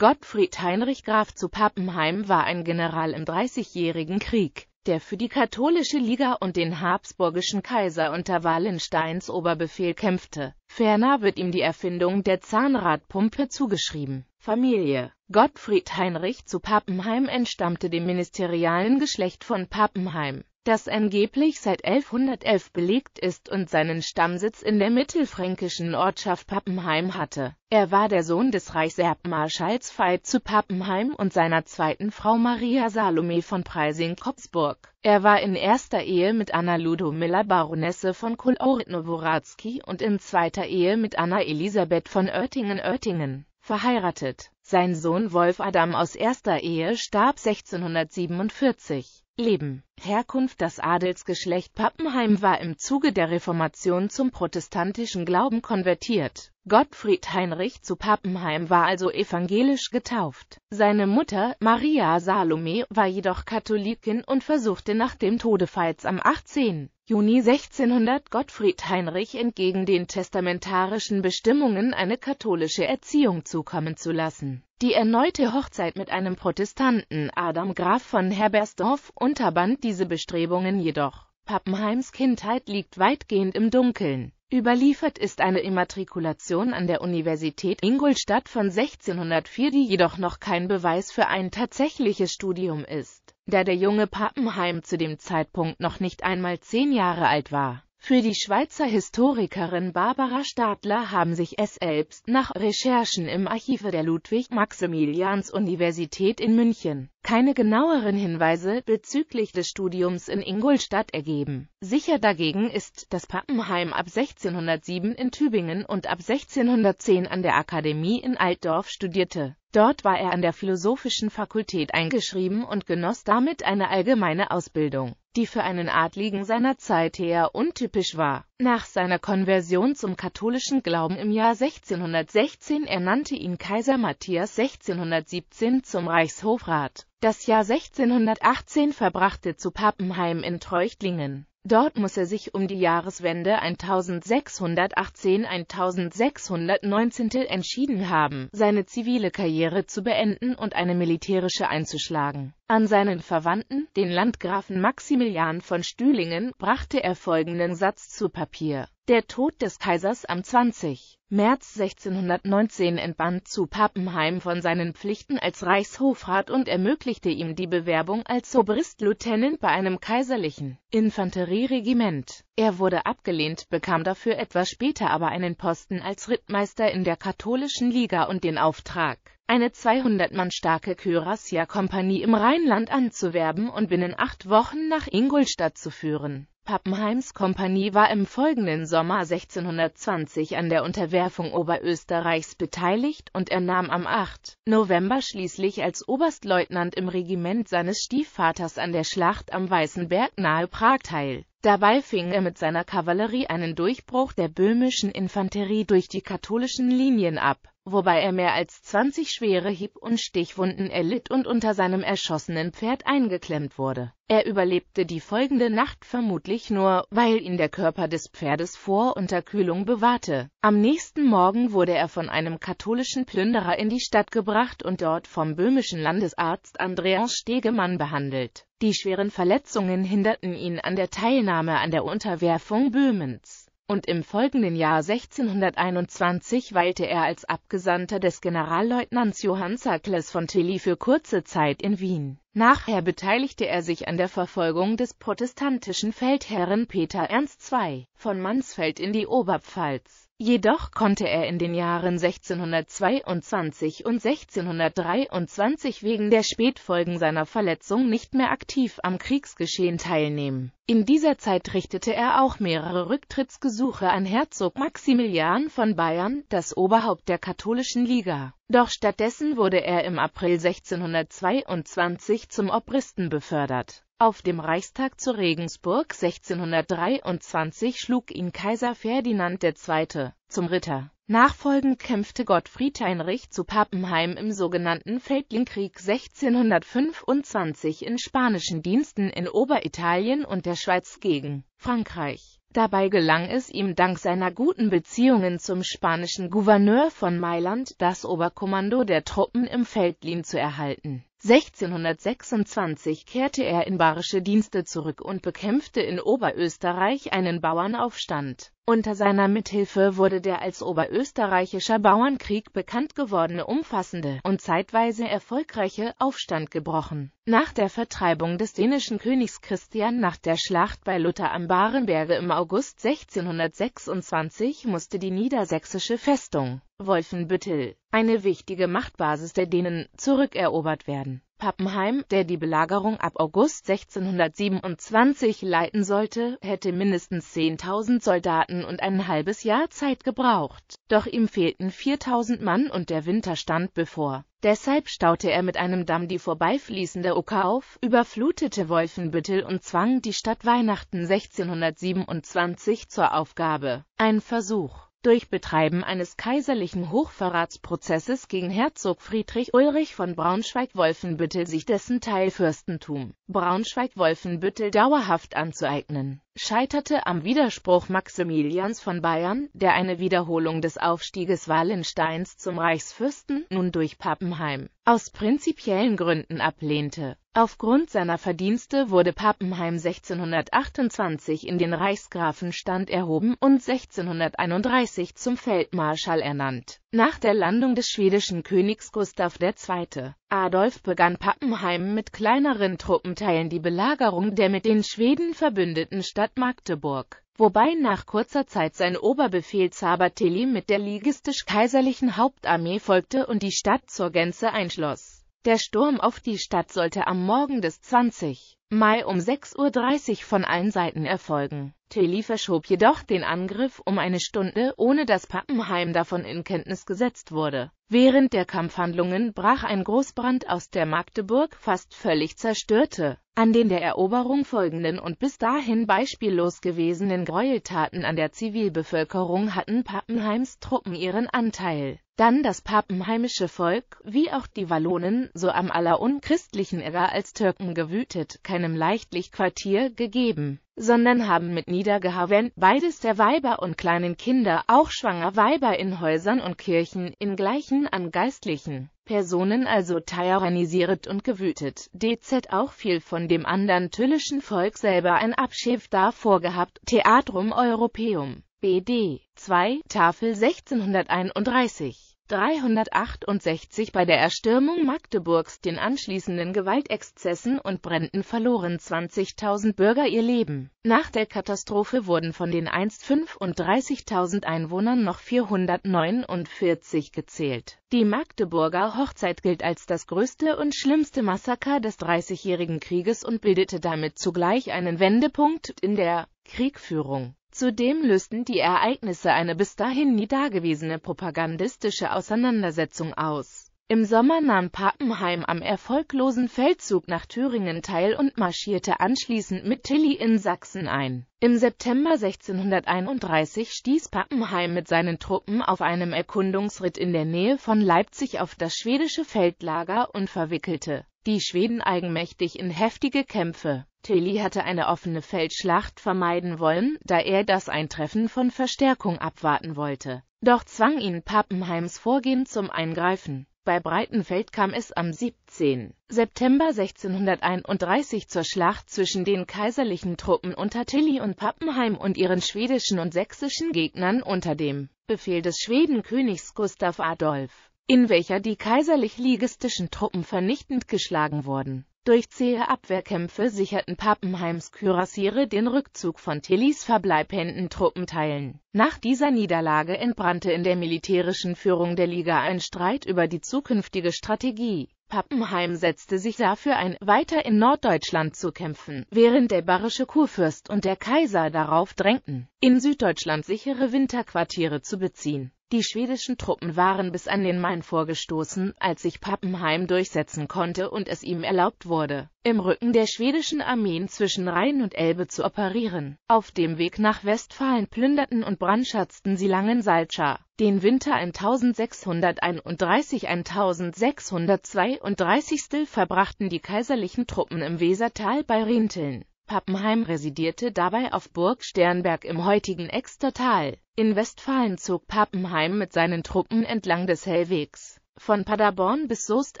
Gottfried Heinrich Graf zu Pappenheim war ein General im Dreißigjährigen Krieg, der für die katholische Liga und den habsburgischen Kaiser unter Wallensteins Oberbefehl kämpfte. Ferner wird ihm die Erfindung der Zahnradpumpe zugeschrieben. Familie Gottfried Heinrich zu Pappenheim entstammte dem ministerialen Geschlecht von Pappenheim das angeblich seit 1111 belegt ist und seinen Stammsitz in der mittelfränkischen Ortschaft Pappenheim hatte. Er war der Sohn des Reichserbmarschalls Veit zu Pappenheim und seiner zweiten Frau Maria Salome von Preising-Koppsburg. Er war in erster Ehe mit Anna Ludo Miller Baronesse von Kolowrat-Noworatzki und in zweiter Ehe mit Anna Elisabeth von Oettingen-Oettingen verheiratet. Sein Sohn Wolf Adam aus erster Ehe starb 1647 Leben, Herkunft Das Adelsgeschlecht Pappenheim war im Zuge der Reformation zum protestantischen Glauben konvertiert. Gottfried Heinrich zu Pappenheim war also evangelisch getauft. Seine Mutter, Maria Salome, war jedoch Katholikin und versuchte nach dem Tode am 18. Juni 1600 Gottfried Heinrich entgegen den testamentarischen Bestimmungen eine katholische Erziehung zukommen zu lassen. Die erneute Hochzeit mit einem Protestanten, Adam Graf von Herbersdorf, unterband diese Bestrebungen jedoch. Pappenheims Kindheit liegt weitgehend im Dunkeln. Überliefert ist eine Immatrikulation an der Universität Ingolstadt von 1604, die jedoch noch kein Beweis für ein tatsächliches Studium ist, da der junge Pappenheim zu dem Zeitpunkt noch nicht einmal zehn Jahre alt war. Für die Schweizer Historikerin Barbara Stadler haben sich es selbst, nach Recherchen im Archive der Ludwig-Maximilians-Universität in München, keine genaueren Hinweise bezüglich des Studiums in Ingolstadt ergeben. Sicher dagegen ist, dass Pappenheim ab 1607 in Tübingen und ab 1610 an der Akademie in Altdorf studierte. Dort war er an der Philosophischen Fakultät eingeschrieben und genoss damit eine allgemeine Ausbildung die für einen Adligen seiner Zeit her untypisch war. Nach seiner Konversion zum katholischen Glauben im Jahr 1616 ernannte ihn Kaiser Matthias 1617 zum Reichshofrat. Das Jahr 1618 verbrachte zu Pappenheim in Treuchtlingen. Dort muss er sich um die Jahreswende 1618-1619 entschieden haben, seine zivile Karriere zu beenden und eine militärische einzuschlagen. An seinen Verwandten, den Landgrafen Maximilian von Stühlingen, brachte er folgenden Satz zu Papier der Tod des Kaisers am 20. März 1619 entband zu Pappenheim von seinen Pflichten als Reichshofrat und ermöglichte ihm die Bewerbung als Oberstleutnant bei einem kaiserlichen Infanterieregiment. Er wurde abgelehnt, bekam dafür etwas später aber einen Posten als Rittmeister in der katholischen Liga und den Auftrag, eine 200 Mann starke Kürassier-Kompanie im Rheinland anzuwerben und binnen acht Wochen nach Ingolstadt zu führen. Pappenheims Kompanie war im folgenden Sommer 1620 an der Unterwerfung Oberösterreichs beteiligt und er nahm am 8. November schließlich als Oberstleutnant im Regiment seines Stiefvaters an der Schlacht am Weißen Berg nahe Prag teil. Dabei fing er mit seiner Kavallerie einen Durchbruch der böhmischen Infanterie durch die katholischen Linien ab wobei er mehr als 20 schwere Hieb- und Stichwunden erlitt und unter seinem erschossenen Pferd eingeklemmt wurde. Er überlebte die folgende Nacht vermutlich nur, weil ihn der Körper des Pferdes vor Unterkühlung bewahrte. Am nächsten Morgen wurde er von einem katholischen Plünderer in die Stadt gebracht und dort vom böhmischen Landesarzt Andreas Stegemann behandelt. Die schweren Verletzungen hinderten ihn an der Teilnahme an der Unterwerfung Böhmens und im folgenden Jahr 1621 weilte er als Abgesandter des Generalleutnants Johann Sackles von Tilly für kurze Zeit in Wien. Nachher beteiligte er sich an der Verfolgung des protestantischen Feldherren Peter Ernst II. von Mansfeld in die Oberpfalz. Jedoch konnte er in den Jahren 1622 und 1623 wegen der Spätfolgen seiner Verletzung nicht mehr aktiv am Kriegsgeschehen teilnehmen. In dieser Zeit richtete er auch mehrere Rücktrittsgesuche an Herzog Maximilian von Bayern, das Oberhaupt der katholischen Liga. Doch stattdessen wurde er im April 1622 zum Obristen befördert auf dem Reichstag zu Regensburg 1623 schlug ihn Kaiser Ferdinand II. zum Ritter. Nachfolgend kämpfte Gottfried Heinrich zu Pappenheim im sogenannten Feldlingkrieg 1625 in spanischen Diensten in Oberitalien und der Schweiz gegen Frankreich. Dabei gelang es ihm dank seiner guten Beziehungen zum spanischen Gouverneur von Mailand, das Oberkommando der Truppen im Feldlin zu erhalten. 1626 kehrte er in bayerische Dienste zurück und bekämpfte in Oberösterreich einen Bauernaufstand unter seiner Mithilfe wurde der als Oberösterreichischer Bauernkrieg bekannt gewordene umfassende und zeitweise erfolgreiche Aufstand gebrochen. Nach der Vertreibung des dänischen Königs Christian nach der Schlacht bei Luther am Barenberge im August 1626 musste die niedersächsische Festung Wolfenbüttel, eine wichtige Machtbasis der Dänen, zurückerobert werden Pappenheim, der die Belagerung ab August 1627 leiten sollte, hätte mindestens 10.000 Soldaten und ein halbes Jahr Zeit gebraucht. Doch ihm fehlten 4.000 Mann und der Winter stand bevor. Deshalb staute er mit einem Damm die vorbeifließende Ucker auf, überflutete Wolfenbüttel und zwang die Stadt Weihnachten 1627 zur Aufgabe. Ein Versuch durch Betreiben eines kaiserlichen Hochverratsprozesses gegen Herzog Friedrich Ulrich von Braunschweig-Wolfenbüttel sich dessen Teilfürstentum Braunschweig-Wolfenbüttel dauerhaft anzueignen, scheiterte am Widerspruch Maximilians von Bayern, der eine Wiederholung des Aufstieges Wallensteins zum Reichsfürsten nun durch Pappenheim aus prinzipiellen Gründen ablehnte. Aufgrund seiner Verdienste wurde Pappenheim 1628 in den Reichsgrafenstand erhoben und 1631 zum Feldmarschall ernannt, nach der Landung des schwedischen Königs Gustav II Adolf begann Pappenheim mit kleineren Truppenteilen die Belagerung der mit den Schweden verbündeten Stadt Magdeburg, wobei nach kurzer Zeit sein Oberbefehlshaber Tilly mit der ligistisch-kaiserlichen Hauptarmee folgte und die Stadt zur Gänze einschloss. Der Sturm auf die Stadt sollte am Morgen des 20. Mai um 6.30 Uhr von allen Seiten erfolgen. Tilly verschob jedoch den Angriff um eine Stunde, ohne dass Pappenheim davon in Kenntnis gesetzt wurde. Während der Kampfhandlungen brach ein Großbrand aus, der Magdeburg fast völlig zerstörte. An den der Eroberung folgenden und bis dahin beispiellos gewesenen Gräueltaten an der Zivilbevölkerung hatten Pappenheims Truppen ihren Anteil. Dann das pappenheimische Volk, wie auch die Wallonen, so am allerunchristlichen Irrer als Türken gewütet, keinem leichtlich Quartier gegeben sondern haben mit Niedergehauen beides der Weiber und kleinen Kinder, auch schwanger Weiber in Häusern und Kirchen, in gleichen an geistlichen Personen also tyrannisiert und gewütet. DZ auch viel von dem anderen tüllischen Volk selber ein Abschäf davor gehabt, Theatrum Europaeum, BD, 2, Tafel 1631. 368 bei der Erstürmung Magdeburgs, den anschließenden Gewaltexzessen und Bränden verloren 20.000 Bürger ihr Leben. Nach der Katastrophe wurden von den einst 35.000 Einwohnern noch 449 gezählt. Die Magdeburger Hochzeit gilt als das größte und schlimmste Massaker des Dreißigjährigen Krieges und bildete damit zugleich einen Wendepunkt in der Kriegführung. Zudem lösten die Ereignisse eine bis dahin nie dagewesene propagandistische Auseinandersetzung aus im Sommer nahm Pappenheim am erfolglosen Feldzug nach Thüringen teil und marschierte anschließend mit Tilly in Sachsen ein. Im September 1631 stieß Pappenheim mit seinen Truppen auf einem Erkundungsritt in der Nähe von Leipzig auf das schwedische Feldlager und verwickelte die Schweden eigenmächtig in heftige Kämpfe. Tilly hatte eine offene Feldschlacht vermeiden wollen, da er das Eintreffen von Verstärkung abwarten wollte. Doch zwang ihn Pappenheims Vorgehen zum Eingreifen. Bei Breitenfeld kam es am 17. September 1631 zur Schlacht zwischen den kaiserlichen Truppen unter Tilly und Pappenheim und ihren schwedischen und sächsischen Gegnern unter dem Befehl des Schwedenkönigs Gustav Adolf, in welcher die kaiserlich-ligistischen Truppen vernichtend geschlagen wurden durch zähe Abwehrkämpfe sicherten Pappenheims Kürassiere den Rückzug von Tillys verbleibenden Truppenteilen. Nach dieser Niederlage entbrannte in der militärischen Führung der Liga ein Streit über die zukünftige Strategie. Pappenheim setzte sich dafür ein, weiter in Norddeutschland zu kämpfen, während der bayerische Kurfürst und der Kaiser darauf drängten, in Süddeutschland sichere Winterquartiere zu beziehen. Die schwedischen Truppen waren bis an den Main vorgestoßen, als sich Pappenheim durchsetzen konnte und es ihm erlaubt wurde, im Rücken der schwedischen Armeen zwischen Rhein und Elbe zu operieren. Auf dem Weg nach Westfalen plünderten und brandschatzten sie langen Langensalza. Den Winter 1631-1632 verbrachten die kaiserlichen Truppen im Wesertal bei Rinteln. Pappenheim residierte dabei auf Burg Sternberg im heutigen Extertal. In Westfalen zog Pappenheim mit seinen Truppen entlang des Hellwegs. Von Paderborn bis Soest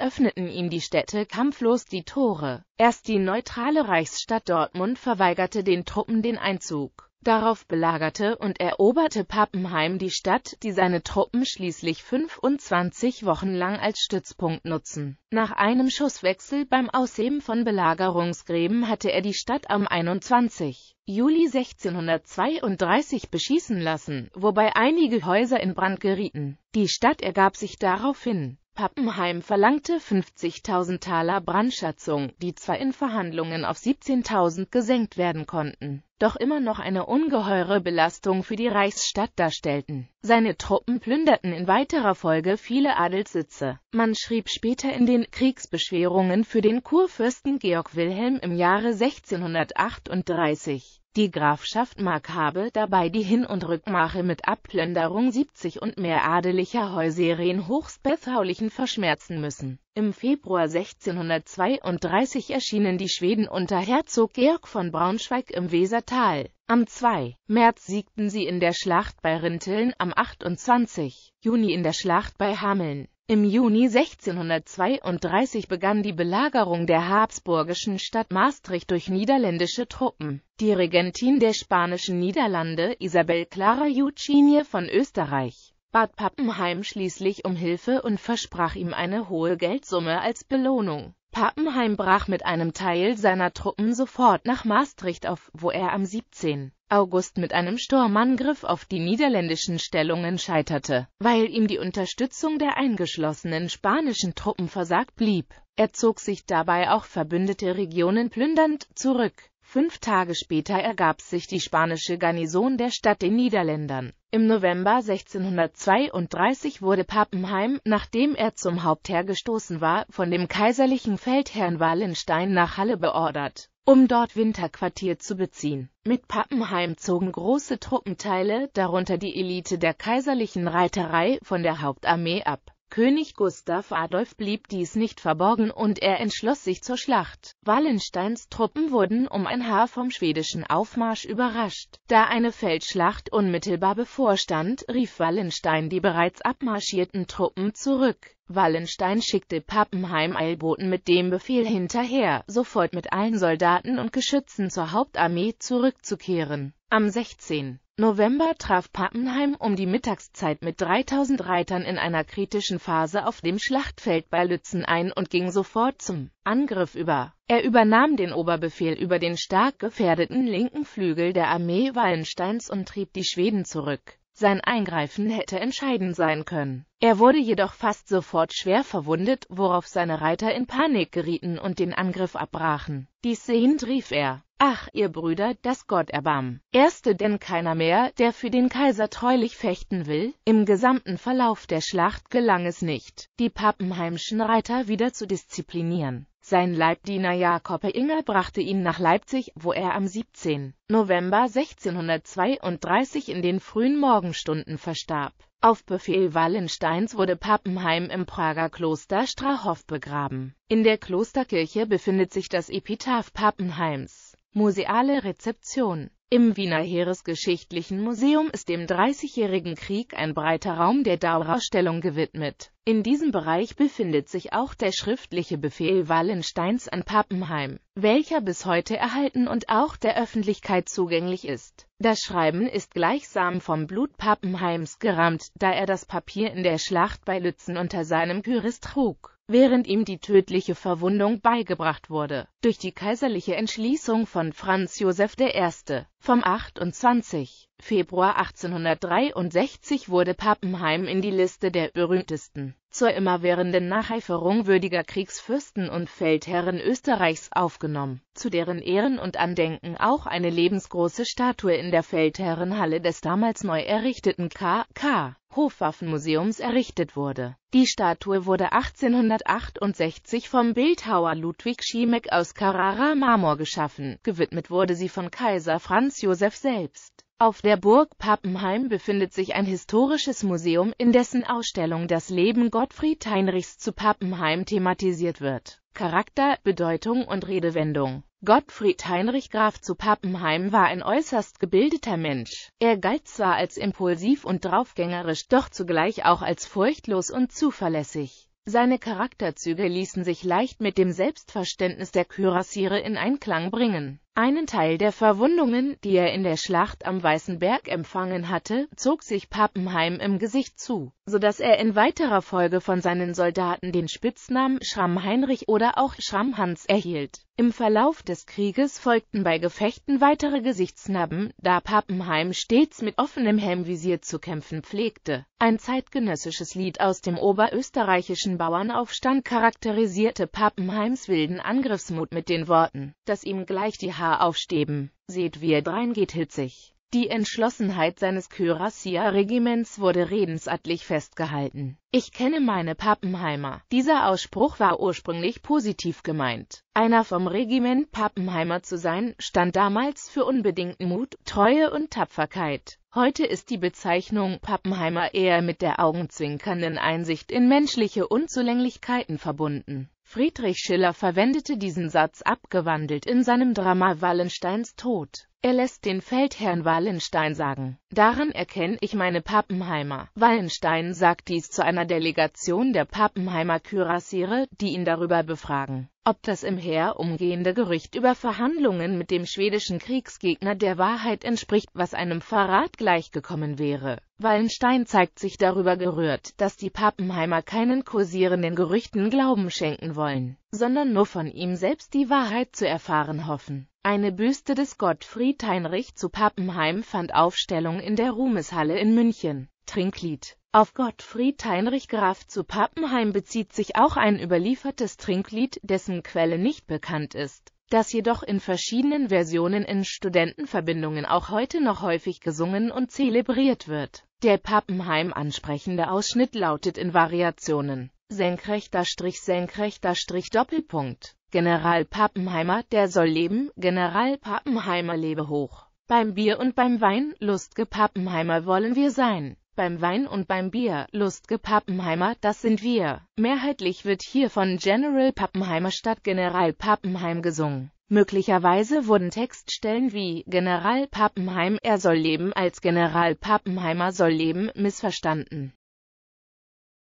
öffneten ihm die Städte kampflos die Tore. Erst die neutrale Reichsstadt Dortmund verweigerte den Truppen den Einzug. Darauf belagerte und eroberte Pappenheim die Stadt, die seine Truppen schließlich 25 Wochen lang als Stützpunkt nutzen. Nach einem Schusswechsel beim Ausheben von Belagerungsgräben hatte er die Stadt am 21. Juli 1632 beschießen lassen, wobei einige Häuser in Brand gerieten. Die Stadt ergab sich daraufhin. Pappenheim verlangte 50.000 Taler Brandschatzung, die zwar in Verhandlungen auf 17.000 gesenkt werden konnten doch immer noch eine ungeheure Belastung für die Reichsstadt darstellten. Seine Truppen plünderten in weiterer Folge viele Adelssitze. Man schrieb später in den Kriegsbeschwerungen für den Kurfürsten Georg Wilhelm im Jahre 1638 die Grafschaft Mark habe dabei die Hin- und Rückmache mit Abplünderung 70 und mehr adeliger Häuserien hochst bethaulichen verschmerzen müssen. Im Februar 1632 erschienen die Schweden unter Herzog Georg von Braunschweig im Wesertal. Am 2. März siegten sie in der Schlacht bei Rinteln, am 28. Juni in der Schlacht bei Hameln, im Juni 1632 begann die Belagerung der habsburgischen Stadt Maastricht durch niederländische Truppen. Die Regentin der spanischen Niederlande, Isabel Clara Eugenie von Österreich, bat Pappenheim schließlich um Hilfe und versprach ihm eine hohe Geldsumme als Belohnung. Pappenheim brach mit einem Teil seiner Truppen sofort nach Maastricht auf, wo er am 17. August mit einem Sturmangriff auf die niederländischen Stellungen scheiterte, weil ihm die Unterstützung der eingeschlossenen spanischen Truppen versagt blieb. Er zog sich dabei auch verbündete Regionen plündernd zurück Fünf Tage später ergab sich die spanische Garnison der Stadt den Niederländern. Im November 1632 wurde Pappenheim, nachdem er zum Hauptheer gestoßen war, von dem kaiserlichen Feldherrn Wallenstein nach Halle beordert, um dort Winterquartier zu beziehen. Mit Pappenheim zogen große Truppenteile, darunter die Elite der kaiserlichen Reiterei, von der Hauptarmee ab. König Gustav Adolf blieb dies nicht verborgen und er entschloss sich zur Schlacht. Wallensteins Truppen wurden um ein Haar vom schwedischen Aufmarsch überrascht. Da eine Feldschlacht unmittelbar bevorstand, rief Wallenstein die bereits abmarschierten Truppen zurück. Wallenstein schickte Pappenheim Eilboten mit dem Befehl hinterher, sofort mit allen Soldaten und Geschützen zur Hauptarmee zurückzukehren. Am 16. November traf Pappenheim um die Mittagszeit mit 3000 Reitern in einer kritischen Phase auf dem Schlachtfeld bei Lützen ein und ging sofort zum Angriff über. Er übernahm den Oberbefehl über den stark gefährdeten linken Flügel der Armee Wallensteins und trieb die Schweden zurück. Sein Eingreifen hätte entscheidend sein können. Er wurde jedoch fast sofort schwer verwundet, worauf seine Reiter in Panik gerieten und den Angriff abbrachen. Dies sehend rief er, Ach, ihr Brüder, dass Gott erbarm. Erste denn keiner mehr, der für den Kaiser treulich fechten will? Im gesamten Verlauf der Schlacht gelang es nicht, die Pappenheimschen Reiter wieder zu disziplinieren. Sein Leibdiener Jakob Inger brachte ihn nach Leipzig, wo er am 17. November 1632 in den frühen Morgenstunden verstarb. Auf Befehl Wallensteins wurde Pappenheim im Prager Kloster Strahov begraben. In der Klosterkirche befindet sich das Epitaph Pappenheims. Museale Rezeption im Wiener Heeresgeschichtlichen Museum ist dem Dreißigjährigen Krieg ein breiter Raum der Dauerausstellung gewidmet. In diesem Bereich befindet sich auch der schriftliche Befehl Wallensteins an Pappenheim, welcher bis heute erhalten und auch der Öffentlichkeit zugänglich ist. Das Schreiben ist gleichsam vom Blut Pappenheims gerammt, da er das Papier in der Schlacht bei Lützen unter seinem Kürist trug während ihm die tödliche Verwundung beigebracht wurde. Durch die kaiserliche Entschließung von Franz Josef I. vom 28. Februar 1863 wurde Pappenheim in die Liste der berühmtesten, zur immerwährenden Nacheiferung würdiger Kriegsfürsten und Feldherren Österreichs aufgenommen, zu deren Ehren und Andenken auch eine lebensgroße Statue in der Feldherrenhalle des damals neu errichteten K.K. Hofwaffenmuseums errichtet wurde. Die Statue wurde 1868 vom Bildhauer Ludwig Schiemeck aus Carrara Marmor geschaffen. Gewidmet wurde sie von Kaiser Franz Josef selbst. Auf der Burg Pappenheim befindet sich ein historisches Museum, in dessen Ausstellung das Leben Gottfried Heinrichs zu Pappenheim thematisiert wird. Charakter, Bedeutung und Redewendung Gottfried Heinrich Graf zu Pappenheim war ein äußerst gebildeter Mensch. Er galt zwar als impulsiv und draufgängerisch, doch zugleich auch als furchtlos und zuverlässig. Seine Charakterzüge ließen sich leicht mit dem Selbstverständnis der Kürassiere in Einklang bringen. Einen Teil der Verwundungen, die er in der Schlacht am Weißen Berg empfangen hatte, zog sich Pappenheim im Gesicht zu, so dass er in weiterer Folge von seinen Soldaten den Spitznamen Schramm-Heinrich oder auch Schramm-Hans erhielt. Im Verlauf des Krieges folgten bei Gefechten weitere Gesichtsnarben, da Pappenheim stets mit offenem Helmvisier zu kämpfen pflegte. Ein zeitgenössisches Lied aus dem oberösterreichischen Bauernaufstand charakterisierte Pappenheims wilden Angriffsmut mit den Worten, dass ihm gleich die Haare Bar aufsteben. Seht wie er dreingeht hitzig. Die Entschlossenheit seines Kürassier-Regiments wurde redensartlich festgehalten. Ich kenne meine Pappenheimer. Dieser Ausspruch war ursprünglich positiv gemeint. Einer vom Regiment Pappenheimer zu sein, stand damals für unbedingten Mut, Treue und Tapferkeit. Heute ist die Bezeichnung Pappenheimer eher mit der augenzwinkernden Einsicht in menschliche Unzulänglichkeiten verbunden. Friedrich Schiller verwendete diesen Satz abgewandelt in seinem Drama Wallensteins Tod. Er lässt den Feldherrn Wallenstein sagen. Daran erkenne ich meine Pappenheimer. Wallenstein sagt dies zu einer Delegation der Pappenheimer Kürassiere, die ihn darüber befragen, ob das im Heer umgehende Gerücht über Verhandlungen mit dem schwedischen Kriegsgegner der Wahrheit entspricht, was einem Verrat gleichgekommen wäre. Wallenstein zeigt sich darüber gerührt, dass die Pappenheimer keinen kursierenden Gerüchten Glauben schenken wollen sondern nur von ihm selbst die Wahrheit zu erfahren hoffen. Eine Büste des Gottfried Heinrich zu Pappenheim fand Aufstellung in der Ruhmeshalle in München. Trinklied auf Gottfried Heinrich Graf zu Pappenheim bezieht sich auch ein überliefertes Trinklied, dessen Quelle nicht bekannt ist, das jedoch in verschiedenen Versionen in Studentenverbindungen auch heute noch häufig gesungen und zelebriert wird. Der Pappenheim ansprechende Ausschnitt lautet in Variationen senkrechter Strich, senkrechter Strich, Doppelpunkt. General Pappenheimer, der soll leben, General Pappenheimer lebe hoch. Beim Bier und beim Wein, Lustge Pappenheimer wollen wir sein. Beim Wein und beim Bier, Lustge Pappenheimer, das sind wir. Mehrheitlich wird hier von General Pappenheimer statt General Pappenheim gesungen. Möglicherweise wurden Textstellen wie General Pappenheim, er soll leben als General Pappenheimer soll leben, missverstanden.